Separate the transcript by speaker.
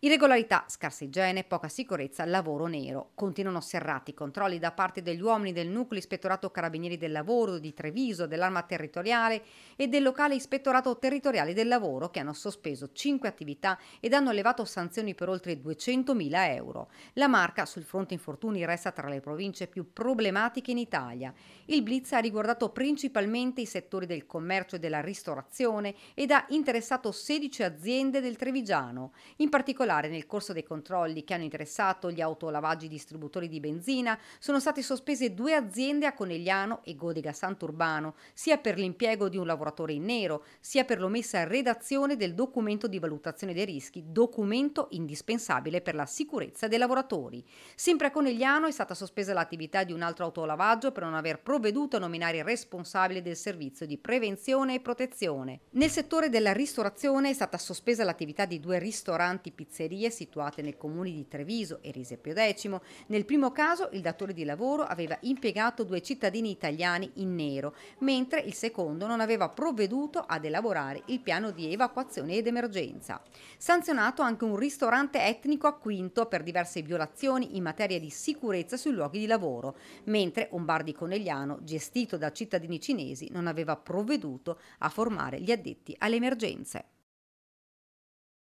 Speaker 1: Irregolarità, scarsa igiene, poca sicurezza, lavoro nero. Continuano serrati i controlli da parte degli uomini del nucleo ispettorato carabinieri del lavoro di Treviso, dell'arma territoriale e del locale ispettorato territoriale del lavoro che hanno sospeso cinque attività ed hanno elevato sanzioni per oltre 200.000 euro. La marca sul fronte infortuni resta tra le province più problematiche in Italia. Il blitz ha riguardato principalmente i settori del commercio e della ristorazione ed ha interessato 16 aziende del Trevigiano. In particolare particolare, nel corso dei controlli che hanno interessato gli autolavaggi distributori di benzina, sono state sospese due aziende a Conegliano e Godega Sant'Urbano, sia per l'impiego di un lavoratore in nero, sia per l'omessa redazione del documento di valutazione dei rischi, documento indispensabile per la sicurezza dei lavoratori. Sempre a Conegliano è stata sospesa l'attività di un altro autolavaggio per non aver provveduto a nominare il responsabile del servizio di prevenzione e protezione. Nel settore della ristorazione è stata sospesa l'attività di due ristoranti pizzeria pizzerie situate nei comuni di Treviso e Risepio X. Nel primo caso il datore di lavoro aveva impiegato due cittadini italiani in nero, mentre il secondo non aveva provveduto ad elaborare il piano di evacuazione ed emergenza. Sanzionato anche un ristorante etnico a Quinto per diverse violazioni in materia di sicurezza sui luoghi di lavoro, mentre un bar di Conegliano, gestito da cittadini cinesi, non aveva provveduto a formare gli addetti alle emergenze.